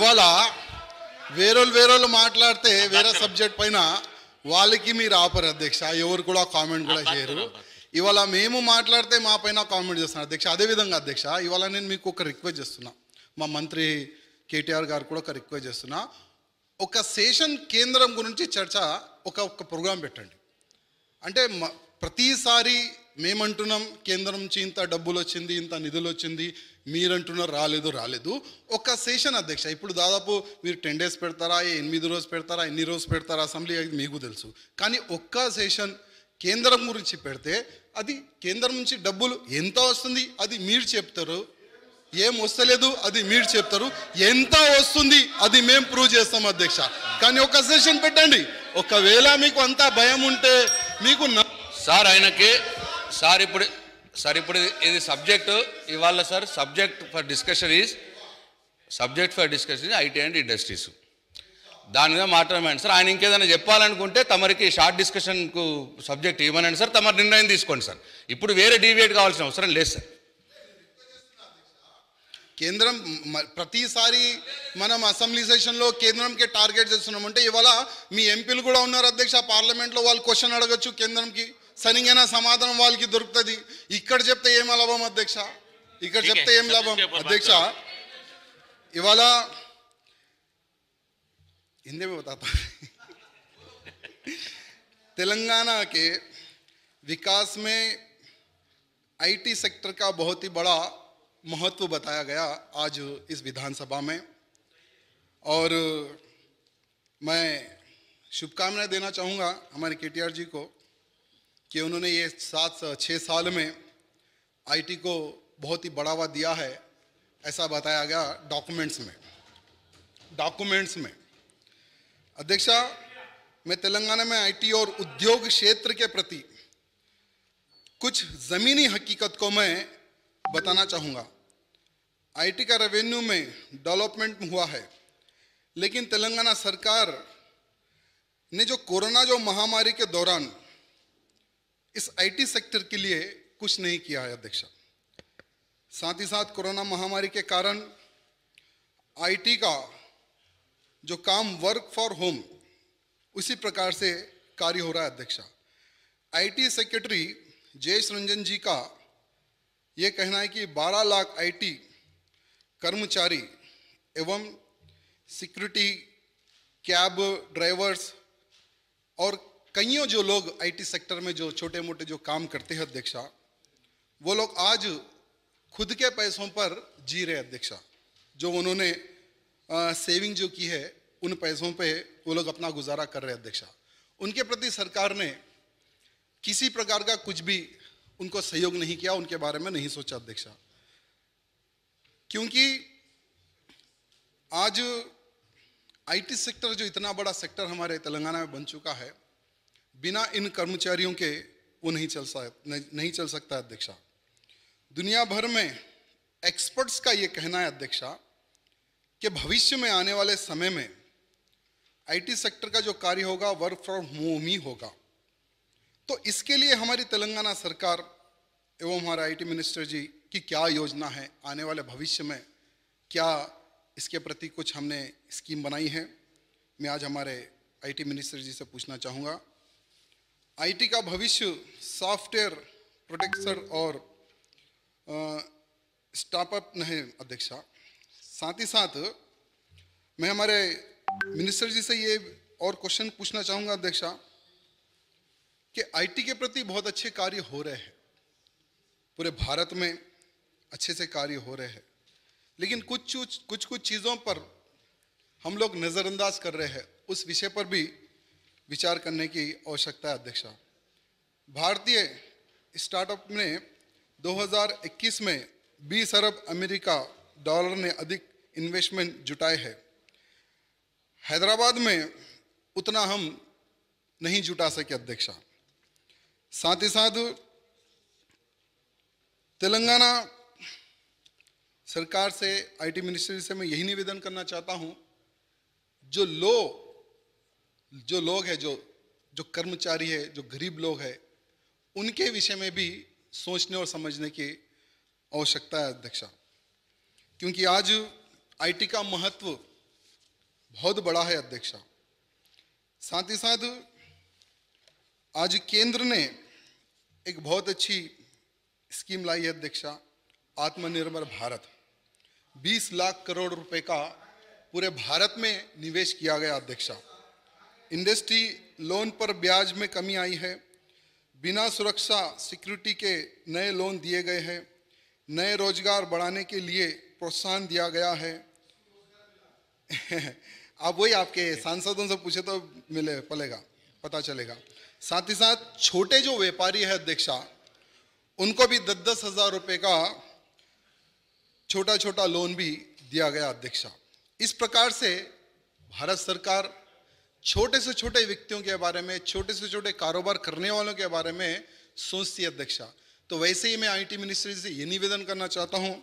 ఇవాళ వేరే వేరోళ్ళు మాట్లాడితే వేరే సబ్జెక్ట్ పైన వాళ్ళకి మీరు ఆపరు అధ్యక్ష ఎవరు కూడా కామెంట్ కూడా చేయరు ఇవాళ మేము మాట్లాడితే మా పైన కామెంట్ చేస్తున్నారు అధ్యక్ష అదేవిధంగా అధ్యక్ష ఇవాళ నేను మీకు ఒక రిక్వెస్ట్ చేస్తున్నా మా మంత్రి కేటీఆర్ గారు కూడా ఒక రిక్వెస్ట్ చేస్తున్నా ఒక సేషన్ కేంద్రం గురించి చర్చ ఒక ఒక ప్రోగ్రాం పెట్టండి అంటే ప్రతిసారి మేమంటున్నాం కేంద్రం నుంచి ఇంత డబ్బులు వచ్చింది ఇంత నిధులు వచ్చింది మీరంటున్నారు రాలేదు రాలేదు ఒక సెషన్ అధ్యక్ష ఇప్పుడు దాదాపు మీరు టెన్ డేస్ పెడతారా ఎనిమిది రోజు పెడతారా ఎన్ని రోజు పెడతారా అసెంబ్లీ మీకు తెలుసు కానీ ఒక్క సెషన్ కేంద్రం గురించి పెడితే అది కేంద్రం నుంచి డబ్బులు ఎంత వస్తుంది అది మీరు చెప్తారు ఏం వస్తలేదు అది మీరు చెప్తారు ఎంత వస్తుంది అది మేము ప్రూవ్ చేస్తాం అధ్యక్ష కానీ ఒక సెషన్ పెట్టండి ఒకవేళ మీకు అంతా భయం ఉంటే మీకు సార్ ఆయనకి సార్ ఇప్పుడు సార్ ఇప్పుడు ఇది సబ్జెక్టు ఇవాళ sir subject for discussion is subject for discussion IT and industries దాని మీద మాట్లాడమండి సార్ ఆయన ఇంకేదైనా చెప్పాలనుకుంటే తమరికి షార్ట్ డిస్కషన్కు సబ్జెక్ట్ ఇవ్వనండి సార్ తమరు నిర్ణయం తీసుకోండి సార్ ఇప్పుడు వేరే డీవియేట్ కావాల్సిన అవసరం లేదు సార్ కేంద్రం ప్రతిసారి మనం అసెంబ్లీ సెషన్లో కేంద్రంకి టార్గెట్ చేస్తున్నామంటే ఇవాళ మీ ఎంపీలు కూడా ఉన్నారు అధ్యక్ష పార్లమెంట్లో వాళ్ళు క్వశ్చన్ అడగచ్చు కేంద్రంకి స 宁 యన సమాధానం వాల్కి దొర్కుతది ఇక్కడ చెప్తే ఏమలబం అధ్యక్షా ఇక్కడ చెప్తే ఏమలబం అధ్యక్షా ఇవాల హిందీ మే బతాతా తెలంగాణ కే వికాస్ మే ఐటి సెక్టార్ కా బహుత్ హి బడా మహత్వ బతాయా గయా ఆజ్ ఇస్ vidhan सभा మే aur mai shubhkamna dena chahunga hamare ktr ji ko कि उन्होंने ये सात छः साल में आईटी को बहुत ही बढ़ावा दिया है ऐसा बताया गया डॉक्यूमेंट्स में डॉक्यूमेंट्स में अध्यक्षा मैं तेलंगाना में आईटी और उद्योग क्षेत्र के प्रति कुछ ज़मीनी हकीकत को मैं बताना चाहूँगा आईटी का रेवेन्यू में डेवलपमेंट हुआ है लेकिन तेलंगाना सरकार ने जो कोरोना जो महामारी के दौरान इस आईटी सेक्टर के लिए कुछ नहीं किया है अध्यक्ष साथ ही साथ कोरोना महामारी के कारण आईटी का जो काम वर्क फॉर होम उसी प्रकार से कार्य हो रहा है अध्यक्ष आईटी सेक्रेटरी जयेश रंजन जी का ये कहना है कि 12 लाख आईटी कर्मचारी एवं सिक्योरिटी कैब ड्राइवर्स और कईयों जो लोग आईटी सेक्टर में जो छोटे मोटे जो काम करते हैं अध्यक्षा वो लोग आज खुद के पैसों पर जी रहे अध्यक्षा जो उन्होंने आ, सेविंग जो की है उन पैसों पे वो लोग अपना गुजारा कर रहे अध्यक्षा उनके प्रति सरकार ने किसी प्रकार का कुछ भी उनको सहयोग नहीं किया उनके बारे में नहीं सोचा अध्यक्षा क्योंकि आज आईटी सेक्टर जो इतना बड़ा सेक्टर हमारे तेलंगाना में बन चुका है बिना इन कर्मचारियों के वो नहीं चल सकता नहीं चल सकता अध्यक्षा दुनिया भर में एक्सपर्ट्स का ये कहना है अध्यक्षा कि भविष्य में आने वाले समय में आईटी सेक्टर का जो कार्य होगा वर्क फ्रॉम होम ही होगा तो इसके लिए हमारी तेलंगाना सरकार एवं हमारे आईटी मिनिस्टर जी की क्या योजना है आने वाले भविष्य में क्या इसके प्रति कुछ हमने स्कीम बनाई है मैं आज हमारे आईटी मिनिस्टर जी से पूछना चाहूँगा आईटी का भविष्य सॉफ्टवेयर प्रोटेक्शन और स्टार्टअप नहीं अध्यक्षा साथ ही साथ मैं हमारे मिनिस्टर जी से ये और क्वेश्चन पूछना चाहूँगा अध्यक्षा कि आईटी के प्रति बहुत अच्छे कार्य हो रहे हैं पूरे भारत में अच्छे से कार्य हो रहे हैं लेकिन कुछ कुछ कुछ कुछ चीज़ों पर हम लोग नज़रअंदाज कर रहे हैं उस विषय पर भी विचार करने की आवश्यकता है अध्यक्ष भारतीय स्टार्टअप ने 2021 में 20 अरब अमेरिका डॉलर ने अधिक इन्वेस्टमेंट जुटाए है हैदराबाद में उतना हम नहीं जुटा सके अध्यक्ष साथ ही साथ तेलंगाना सरकार से आईटी मिनिस्ट्री से मैं यही निवेदन करना चाहता हूं जो लो जो लोग हैं जो जो कर्मचारी है जो गरीब लोग हैं उनके विषय में भी सोचने और समझने की आवश्यकता है अध्यक्षा क्योंकि आज आईटी का महत्व बहुत बड़ा है अध्यक्षा साथ ही साथ आज केंद्र ने एक बहुत अच्छी स्कीम लाई है अध्यक्षा आत्मनिर्भर भारत 20 लाख करोड़ रुपए का पूरे भारत में निवेश किया गया अध्यक्षा इंडस्ट्री लोन पर ब्याज में कमी आई है बिना सुरक्षा सिक्योरिटी के नए लोन दिए गए हैं नए रोजगार बढ़ाने के लिए प्रोत्साहन दिया गया है आप वही आपके सांसदों से पूछे तो मिले पलेगा पता चलेगा साथ ही साथ छोटे जो व्यापारी है अध्यक्षा उनको भी दस दस हज़ार रुपये का छोटा छोटा लोन भी दिया गया अध्यक्षा इस प्रकार से भारत सरकार छोटे से छोटे व्यक्तियों के बारे में छोटे से छोटे कारोबार करने वालों के बारे में सोचती है अध्यक्षा तो वैसे ही मैं आईटी मिनिस्ट्री से ये निवेदन करना चाहता हूँ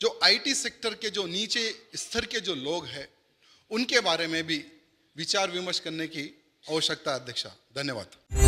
जो आईटी सेक्टर के जो नीचे स्तर के जो लोग हैं उनके बारे में भी विचार विमर्श करने की आवश्यकता अध्यक्षा धन्यवाद